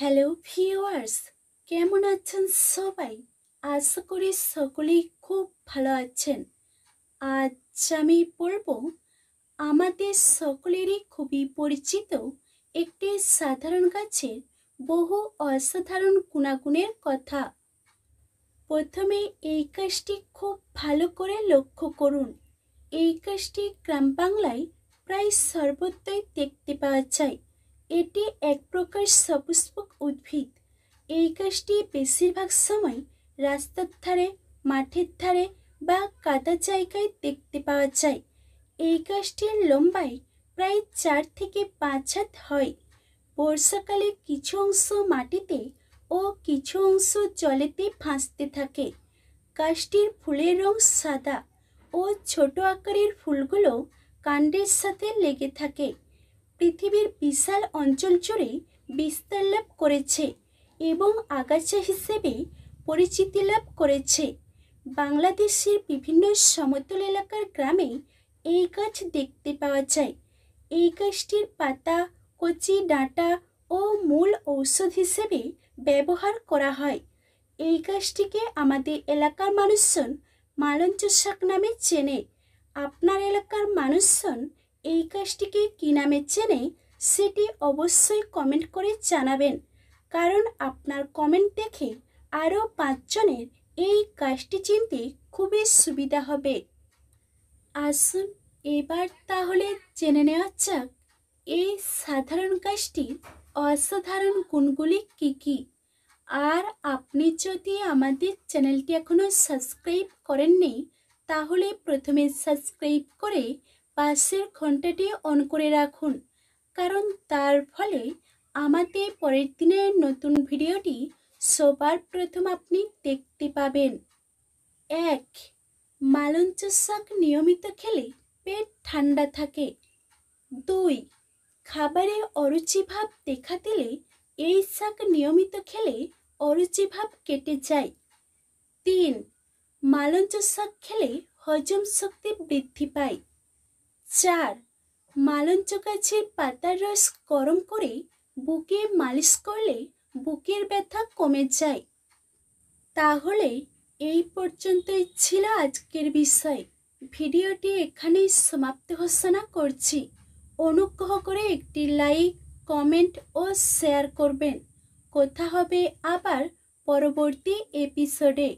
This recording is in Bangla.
হ্যালো ভিওয়ার্স কেমন আছেন সবাই আশা করি সকলেই খুব ভালো আছেন আজ আমি বলবো আমাদের সকলেরই খুবই পরিচিত একটি সাধারণ গাছের বহু অসাধারণ গুণাগুণের কথা প্রথমে এই কাজটি খুব ভালো করে লক্ষ্য করুন এই কাজটি গ্রাম বাংলায় প্রায় সর্বত্রই দেখতে পাওয়া যায় এটি এক প্রকার সপুষ্পক উদ্ভিদ এই গাছটি বেশিরভাগ সময় রাস্তার ধারে মাঠের ধারে বা কাদা জায়গায় দেখতে পাওয়া যায় এই গাছটির লম্বায় প্রায় চার থেকে পাঁচ হাত হয় বর্ষাকালে কিছু অংশ মাটিতে ও কিছু অংশ জলেতে ফাঁসতে থাকে গাছটির ফুলের রং সাদা ও ছোট আকারের ফুলগুলো কাণ্ডের সাথে লেগে থাকে পৃথিবীর বিশাল অঞ্চল জুড়ে বিস্তার লাভ করেছে এবং আগাছা হিসেবে পরিচিতি লাভ করেছে বাংলাদেশের বিভিন্ন সমতল এলাকার গ্রামে এই গাছ দেখতে পাওয়া যায় এই গাছটির পাতা কচি ডাঁটা ও মূল ঔষধ হিসেবে ব্যবহার করা হয় এই গাছটিকে আমাদের এলাকার মানুষজন মালঞ্চ শাক নামে চেনে আপনার এলাকার মানুষজন এই কাজটিকে কী নামে চেনে সেটি অবশ্যই কমেন্ট করে জানাবেন কারণ আপনার কমেন্ট দেখে আরও পাঁচজনের এই কাজটি চিনতে খুবই সুবিধা হবে আসুন এবার তাহলে জেনে নেওয়া যাক এই সাধারণ কাজটি অসাধারণ গুণগুলি কি কি আর আপনি যদি আমাদের চ্যানেলটি এখনও সাবস্ক্রাইব করেননি তাহলে প্রথমে সাবস্ক্রাইব করে পাশের ঘন্টাটি অন করে রাখুন কারণ তার ফলে আমাদের পরের দিনের নতুন ভিডিওটি সবার প্রথম আপনি দেখতে পাবেন এক মালঞ্চ শাক নিয়মিত খেলে পেট ঠান্ডা থাকে দুই খাবারে অরুচিভাব দেখা দিলে এই শাক নিয়মিত খেলে অরুচিভাব কেটে যায় তিন মালঞ্চ শাক খেলে হজম শক্তি বৃদ্ধি পায় চার মালঞ্চ গাছের পাতার রস গরম করে বুকে মালিশ করলে বুকের ব্যথা কমে যায় তাহলে এই পর্যন্তই ছিল আজকের বিষয় ভিডিওটি এখানেই সমাপ্ত ঘোষণা করছি অনুগ্রহ করে একটি লাইক কমেন্ট ও শেয়ার করবেন কথা হবে আবার পরবর্তী এপিসোডে